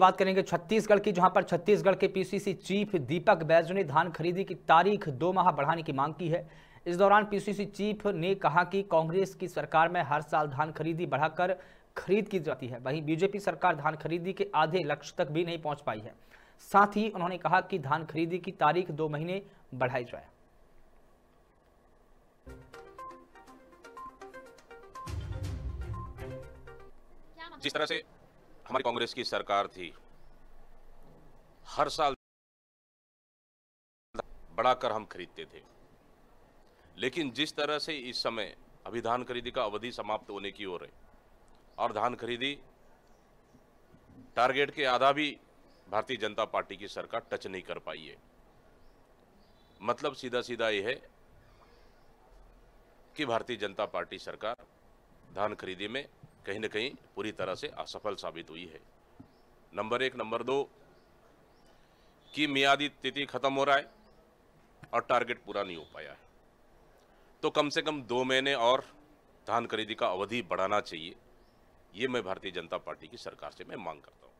बात करेंगे छत्तीसगढ़ की जहां पर छत्तीसगढ़ के पीसीसी चीफ दीपक बैज ने धान खरीदी की तारीख दो माह बढ़ाने की मांग की है इस दौरान पीसीसी चीफ ने कहा कि कांग्रेस की सरकार में हर साल धान खरीदी बढ़ाकर खरीद की जाती है वहीं बीजेपी सरकार धान खरीदी के आधे लक्ष्य तक भी नहीं पहुंच पाई है साथ ही उन्होंने कहा कि धान खरीदी की तारीख दो महीने बढ़ाई जाए जिस तरह से हमारी कांग्रेस की सरकार थी हर साल बढ़ाकर हम खरीदते थे लेकिन जिस तरह से इस समय अभी धान खरीदी का अवधि समाप्त होने की हो है और धान खरीदी टारगेट के आधा भी भारतीय जनता पार्टी की सरकार टच नहीं कर पाई है मतलब सीधा सीधा यह है कि भारतीय जनता पार्टी सरकार धान खरीदी में कहीं ना कहीं पूरी तरह से असफल साबित हुई है नंबर एक नंबर दो की मियादी तिथि ख़त्म हो रहा है और टारगेट पूरा नहीं हो पाया है तो कम से कम दो महीने और धान खरीदी का अवधि बढ़ाना चाहिए ये मैं भारतीय जनता पार्टी की सरकार से मैं मांग करता हूँ